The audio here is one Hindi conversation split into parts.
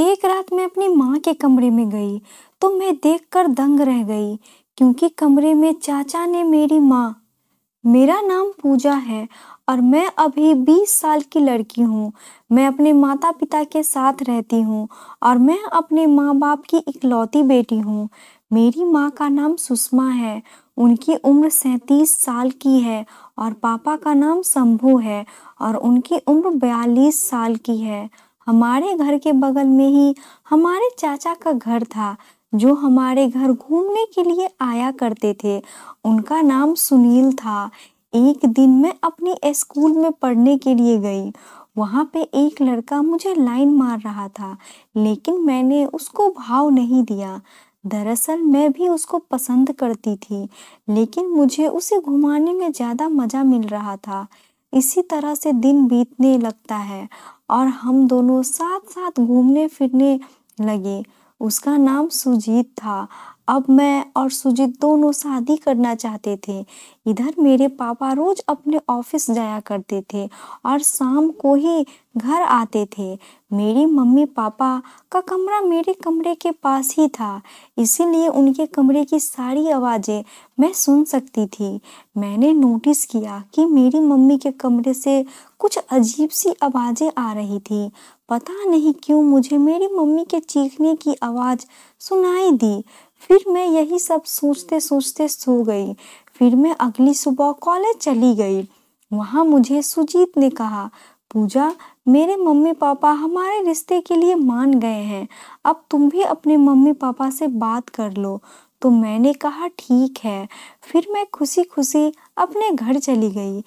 एक रात मैं अपनी माँ के कमरे में गई तो मैं देखकर दंग रह गई क्योंकि कमरे में चाचा ने मेरी माँ मेरा नाम पूजा है और मैं अभी बीस साल की लड़की हूँ मैं अपने माता पिता के साथ रहती हूँ और मैं अपने माँ बाप की इकलौती बेटी हूँ मेरी माँ का नाम सुषमा है उनकी उम्र सैंतीस साल की है और पापा का नाम शंभू है और उनकी उम्र बयालीस साल की है हमारे घर के बगल में ही हमारे चाचा का घर था जो हमारे घर घूमने के लिए आया करते थे उनका नाम सुनील था एक दिन मैं अपने स्कूल में पढ़ने के लिए गई वहाँ पे एक लड़का मुझे लाइन मार रहा था लेकिन मैंने उसको भाव नहीं दिया दरअसल मैं भी उसको पसंद करती थी लेकिन मुझे उसे घुमाने में ज़्यादा मज़ा मिल रहा था इसी तरह से दिन बीतने लगता है और हम दोनों साथ साथ घूमने फिरने लगे उसका नाम सुजीत था अब मैं और सुजीत दोनों शादी करना चाहते थे इधर मेरे पापा रोज अपने ऑफिस जाया करते थे और शाम को ही घर आते थे मेरी मम्मी पापा का कमरा मेरे कमरे के पास ही था इसीलिए उनके कमरे की सारी आवाज़ें मैं सुन सकती थी मैंने नोटिस किया कि मेरी मम्मी के कमरे से कुछ अजीब सी आवाज़ें आ रही थी पता नहीं क्यों मुझे मेरी मम्मी के चीखने की आवाज़ सुनाई दी फिर मैं यही सब सोचते सोचते सो गई फिर मैं अगली सुबह कॉलेज चली गई वहाँ मुझे सुजीत ने कहा पूजा मेरे मम्मी पापा हमारे रिश्ते के लिए मान गए हैं अब तुम भी अपने मम्मी पापा से बात कर लो तो मैंने कहा ठीक है फिर मैं खुशी खुशी अपने घर चली गई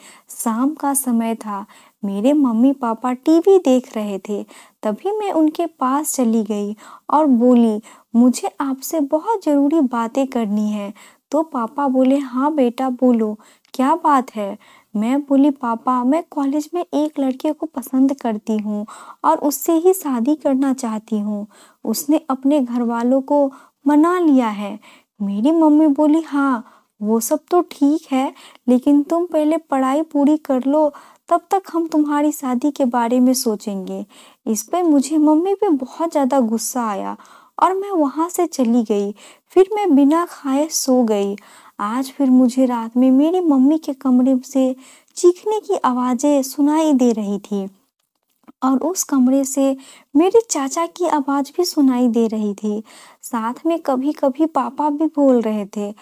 शाम का समय था मेरे मम्मी पापा टीवी देख रहे थे तभी मैं उनके पास चली गई और बोली मुझे आपसे बहुत ज़रूरी बातें करनी है तो पापा बोले हाँ बेटा बोलो क्या बात है मैं बोली पापा मैं कॉलेज में एक लड़के को पसंद करती हूँ और उससे ही शादी करना चाहती हूँ उसने अपने घर वालों को मना लिया है मेरी मम्मी बोली हाँ वो सब तो ठीक है लेकिन तुम पहले पढ़ाई पूरी कर लो तब तक हम तुम्हारी शादी के बारे में सोचेंगे इस पर मुझे मम्मी पे बहुत ज़्यादा गुस्सा आया और मैं वहाँ से चली गई फिर मैं बिना खाए सो गई आज फिर मुझे रात में मेरी मम्मी के कमरे से चीखने की आवाज़ें सुनाई दे रही थी और उस कमरे से मेरे चाचा की आवाज़ भी सुनाई दे रही थी साथ में कभी कभी पापा भी बोल रहे थे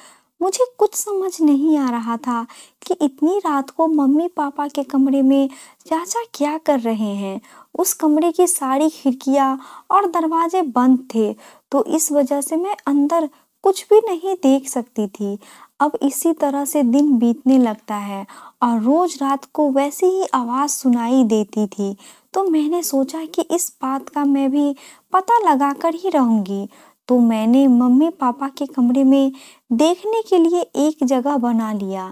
मुझे कुछ समझ नहीं आ रहा था कि इतनी रात को मम्मी पापा के कमरे में चाचा क्या कर रहे हैं उस कमरे की सारी खिड़कियां और दरवाजे बंद थे तो इस वजह से मैं अंदर कुछ भी नहीं देख सकती थी अब इसी तरह से दिन बीतने लगता है और रोज रात को वैसी ही आवाज़ सुनाई देती थी तो मैंने सोचा कि इस बात का मैं भी पता लगा कर ही रहूँगी तो मैंने मम्मी पापा के कमरे में देखने के लिए एक जगह बना लिया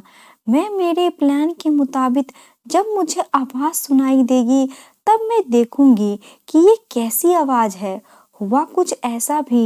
मैं मेरे प्लान के मुताबिक जब मुझे आवाज़ सुनाई देगी तब मैं देखूंगी कि ये कैसी आवाज़ है हुआ कुछ ऐसा भी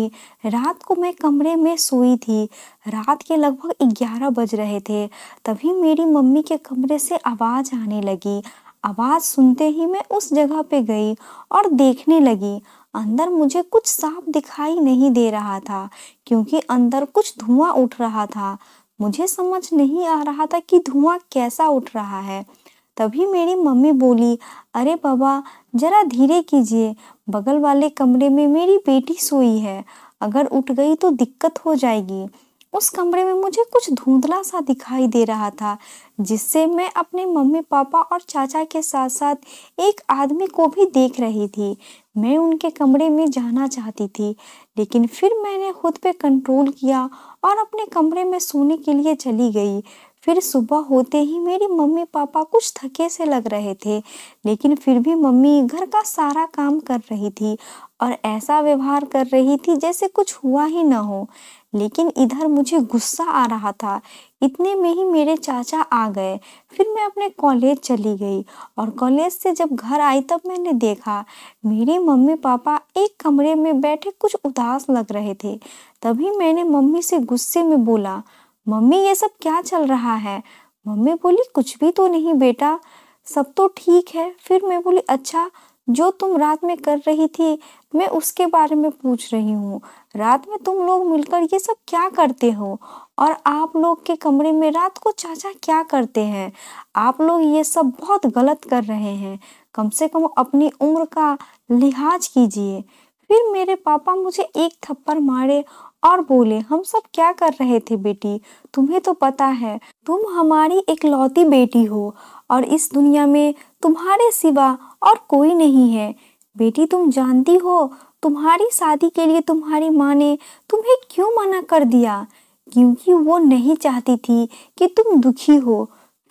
रात को मैं कमरे में सोई थी रात के लगभग ग्यारह बज रहे थे तभी मेरी मम्मी के कमरे से आवाज़ आने लगी आवाज़ सुनते ही मैं उस जगह पे गई और देखने लगी अंदर मुझे कुछ साफ दिखाई नहीं दे रहा था क्योंकि अंदर कुछ धुआं उठ रहा था मुझे समझ नहीं आ रहा था कि धुआं कैसा उठ रहा है तभी मेरी मम्मी बोली अरे बाबा जरा धीरे कीजिए बगल वाले कमरे में मेरी बेटी सोई है अगर उठ गई तो दिक्कत हो जाएगी उस कमरे में मुझे कुछ धुंधला सा दिखाई दे रहा था जिससे मैं अपने मम्मी पापा और चाचा के साथ साथ एक आदमी को भी देख रही थी मैं उनके कमरे में जाना चाहती थी लेकिन फिर मैंने खुद पे कंट्रोल किया और अपने कमरे में सोने के लिए चली गई फिर सुबह होते ही मेरी मम्मी पापा कुछ थके से लग रहे थे लेकिन फिर भी मम्मी घर का सारा काम कर रही थी और ऐसा व्यवहार कर रही थी जैसे कुछ हुआ ही ना हो लेकिन इधर मुझे गुस्सा आ रहा था इतने में ही मेरे चाचा आ गए फिर मैं अपने कॉलेज चली गई और कॉलेज से जब घर आई तब मैंने देखा मेरे मम्मी पापा एक कमरे में बैठे कुछ उदास लग रहे थे तभी मैंने मम्मी से गुस्से में बोला मम्मी ये सब क्या चल रहा है मम्मी बोली कुछ भी तो नहीं बेटा सब तो ठीक है फिर मैं बोली अच्छा जो तुम रात में कर रही थी मैं उसके बारे में पूछ रही हूँ रात में तुम लोग मिलकर ये सब क्या करते हो और आप लोग के कमरे में रात को चाचा क्या करते हैं आप लोग ये सब बहुत गलत कर रहे हैं कम से कम अपनी उम्र का लिहाज कीजिए फिर मेरे पापा मुझे एक थप्पड़ मारे और बोले हम सब क्या कर रहे थे बेटी तुम्हें तो पता है तुम हमारी इकलौती बेटी हो और इस दुनिया में तुम्हारे सिवा और कोई नहीं है बेटी तुम जानती हो तुम्हारी शादी के लिए तुम्हारी माँ ने तुम्हें क्यों मना कर दिया क्योंकि वो नहीं चाहती थी कि तुम दुखी हो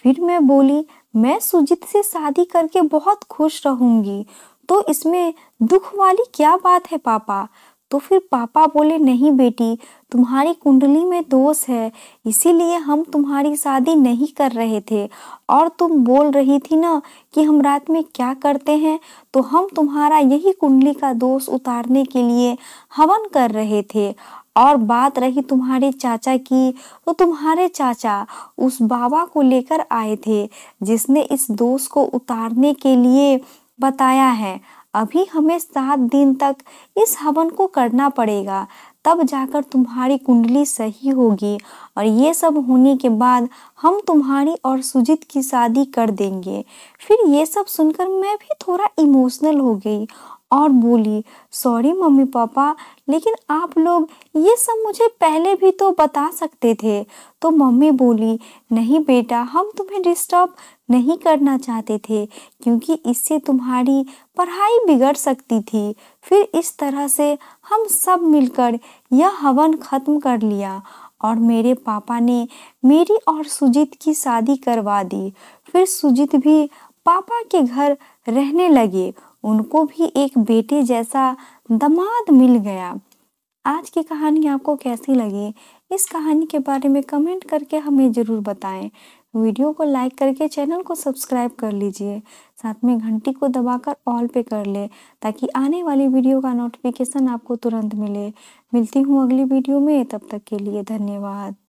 फिर मैं बोली मैं सुजीत से शादी करके बहुत खुश रहूंगी तो इसमें दुख वाली क्या बात है पापा तो फिर पापा बोले नहीं बेटी तुम्हारी कुंडली में दोष है इसीलिए हम तुम्हारी शादी नहीं कर रहे थे और तुम बोल रही थी ना कि हम रात में क्या करते हैं तो हम तुम्हारा यही कुंडली का दोष उतारने के लिए हवन कर रहे थे और बात रही तुम्हारे चाचा की तो तुम्हारे चाचा उस बाबा को लेकर आए थे जिसने इस दोष को उतारने के लिए बताया है अभी हमें सात दिन तक इस हवन को करना पड़ेगा तब जाकर तुम्हारी कुंडली सही होगी और ये सब होने के बाद हम तुम्हारी और सुजीत की शादी कर देंगे फिर ये सब सुनकर मैं भी थोड़ा इमोशनल हो गई और बोली सॉरी मम्मी पापा लेकिन आप लोग ये सब मुझे पहले भी तो बता सकते थे तो मम्मी बोली नहीं बेटा हम तुम्हें डिस्टर्ब नहीं करना चाहते थे क्योंकि इससे तुम्हारी पढ़ाई बिगड़ सकती थी फिर इस तरह से हम सब मिलकर यह हवन खत्म कर लिया और मेरे पापा ने मेरी और सुजीत की शादी करवा दी फिर सुजीत भी पापा के घर रहने लगे उनको भी एक बेटे जैसा दामाद मिल गया आज की कहानी आपको कैसी लगी इस कहानी के बारे में कमेंट करके हमें ज़रूर बताएं वीडियो को लाइक करके चैनल को सब्सक्राइब कर लीजिए साथ में घंटी को दबाकर ऑल पे कर ले ताकि आने वाली वीडियो का नोटिफिकेशन आपको तुरंत मिले मिलती हूँ अगली वीडियो में तब तक के लिए धन्यवाद